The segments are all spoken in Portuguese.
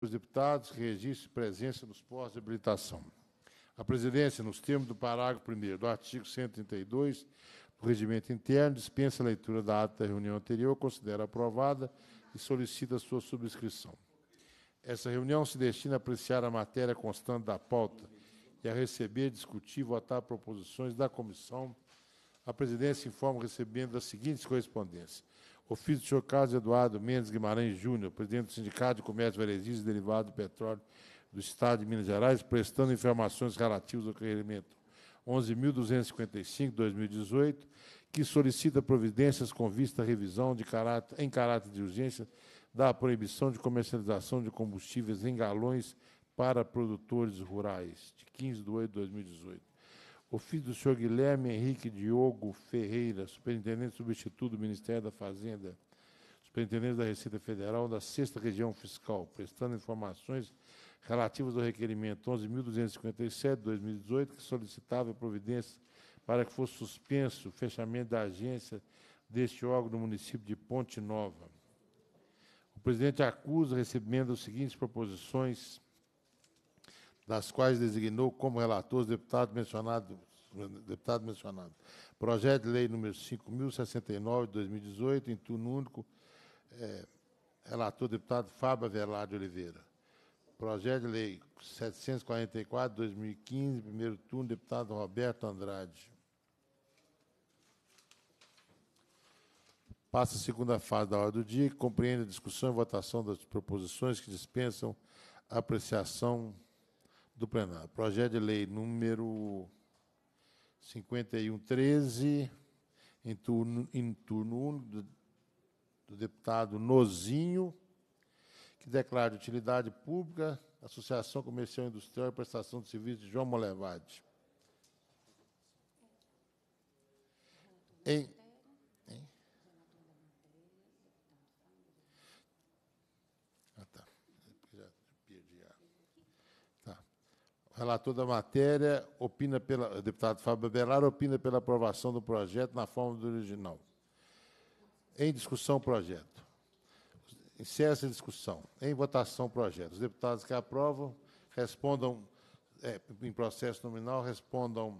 os deputados que registrem presença nos postos de habilitação. A presidência, nos termos do parágrafo 1 do artigo 132 do regimento interno, dispensa a leitura da ata da reunião anterior, considera aprovada e solicita sua subscrição. Essa reunião se destina a apreciar a matéria constante da pauta e a receber, discutir e votar proposições da comissão. A presidência informa recebendo as seguintes correspondências. Ofício do senhor Carlos Eduardo Mendes Guimarães Júnior, presidente do Sindicato de Comércio Varejista e Derivado do Petróleo do Estado de Minas Gerais, prestando informações relativas ao requerimento 11.255-2018, que solicita providências com vista à revisão de caráter, em caráter de urgência da proibição de comercialização de combustíveis em galões para produtores rurais, de 15 de 8 de 2018. O filho do senhor Guilherme Henrique Diogo Ferreira, superintendente substituto do Ministério da Fazenda, superintendente da Receita Federal da 6 Região Fiscal, prestando informações relativas ao requerimento 11.257 2018, que solicitava providência para que fosse suspenso o fechamento da agência deste órgão no município de Ponte Nova. O presidente acusa recebendo as seguintes proposições das quais designou como relator os deputados mencionados. Deputado mencionado. Projeto de lei número 5.069, de 2018, em turno único, é, relator deputado Fábio Avelar de Oliveira. Projeto de lei 744, 2015, primeiro turno, deputado Roberto Andrade. Passa a segunda fase da hora do dia, que compreende a discussão e votação das proposições que dispensam apreciação do plenário. Projeto de lei número 5113, em turno, em turno único, do, do deputado Nozinho, que declara de utilidade pública Associação Comercial Industrial e Prestação de Serviços de João Molevade. Em, Relator da matéria, opina pela, deputado Fábio Belar, opina pela aprovação do projeto na forma do original. Em discussão, projeto. Encerra-se a discussão. Em votação, projeto. Os deputados que aprovam respondam, é, em processo nominal, respondam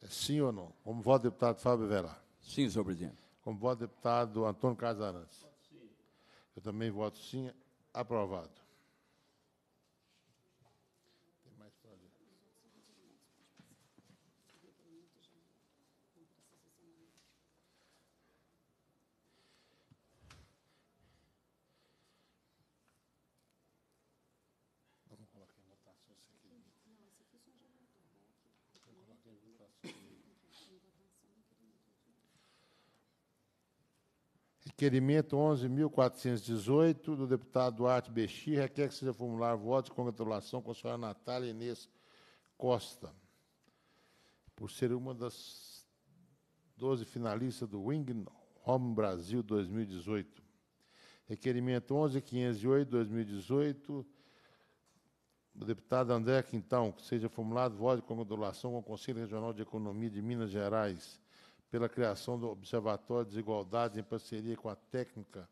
é, sim ou não. Como voto, deputado Fábio Belar. Sim, senhor presidente. Como voto, deputado Antônio Casarantes. Eu também voto sim. Aprovado. Olha. Vamos colocar em votação isso aqui. Não, esse aqui só já voltou. Eu coloquei em votação. Requerimento 11.418 do deputado Duarte Bexi requer que seja formular voto de congratulação com a senhora Natália Inês Costa, por ser uma das 12 finalistas do Wing Home Brasil 2018. Requerimento 11.508 2018 do deputado André Quintão, que seja formulado voto de congratulação com o Conselho Regional de Economia de Minas Gerais pela criação do Observatório de Desigualdades em parceria com a técnica,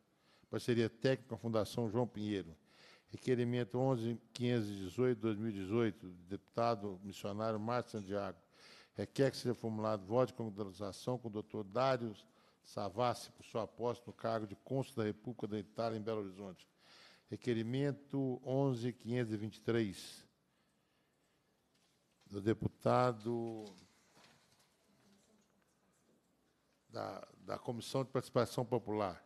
parceria técnica com a Fundação João Pinheiro. Requerimento 11518 2018 do deputado missionário Márcio Santiago. Requer que seja formulado voto de congratulação com o doutor Dário Savassi por sua aposta no cargo de cônsul da República da Itália em Belo Horizonte. Requerimento 11523 do deputado da, da Comissão de Participação Popular,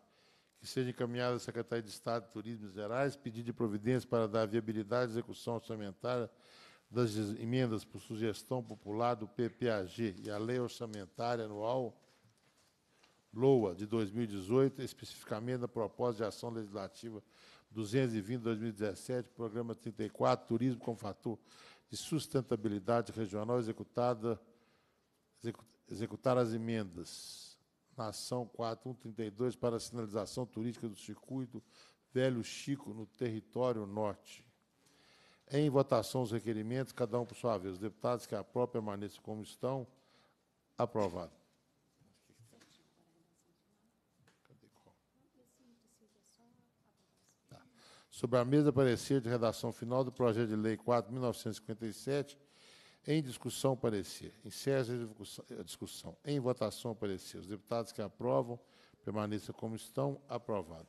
que seja encaminhada à Secretaria de Estado de Turismo e Minerais, pedir de providências para dar viabilidade à execução orçamentária das emendas por sugestão popular do PPAG e a Lei Orçamentária Anual LOA de 2018, especificamente na proposta de ação legislativa 220-2017, programa 34, Turismo com Fator de Sustentabilidade Regional, executada, executar as emendas na ação 4132 para a sinalização turística do circuito Velho Chico, no território norte. Em votação os requerimentos, cada um por sua vez. Os deputados que a própria permaneçam como estão. Aprovado. Tá. Sobre a mesa, parecer de redação final do projeto de lei 4.957, em discussão, parecer. Encerra a discussão. Em votação, parecer. Os deputados que aprovam permaneçam como estão. Aprovado.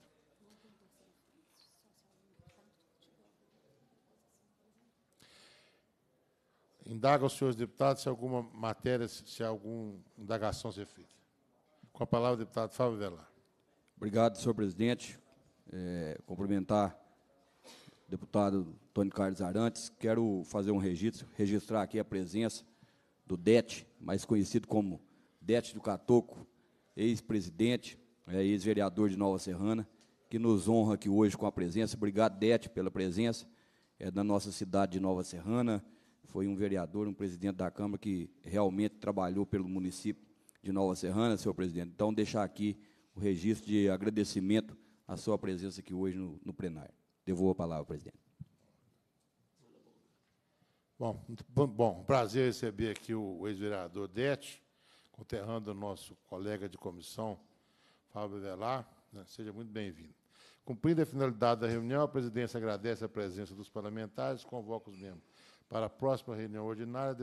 Indaga os senhores deputados se alguma matéria, se alguma indagação ser feita. Com a palavra, o deputado Fábio Velar. Obrigado, senhor presidente. É, cumprimentar deputado Tony Carlos Arantes, quero fazer um registro, registrar aqui a presença do DET, mais conhecido como DET do Catoco, ex-presidente, é, ex-vereador de Nova Serrana, que nos honra aqui hoje com a presença. Obrigado, DET, pela presença é, da nossa cidade de Nova Serrana. Foi um vereador, um presidente da Câmara que realmente trabalhou pelo município de Nova Serrana, senhor presidente. Então, deixar aqui o registro de agradecimento à sua presença aqui hoje no, no plenário. Devolvo a palavra, presidente. Bom, bom, prazer receber aqui o ex-vereador Dete, conterrando o nosso colega de comissão, Fábio Velar. Né? Seja muito bem-vindo. Cumprida a finalidade da reunião, a presidência agradece a presença dos parlamentares, convoca os membros para a próxima reunião ordinária.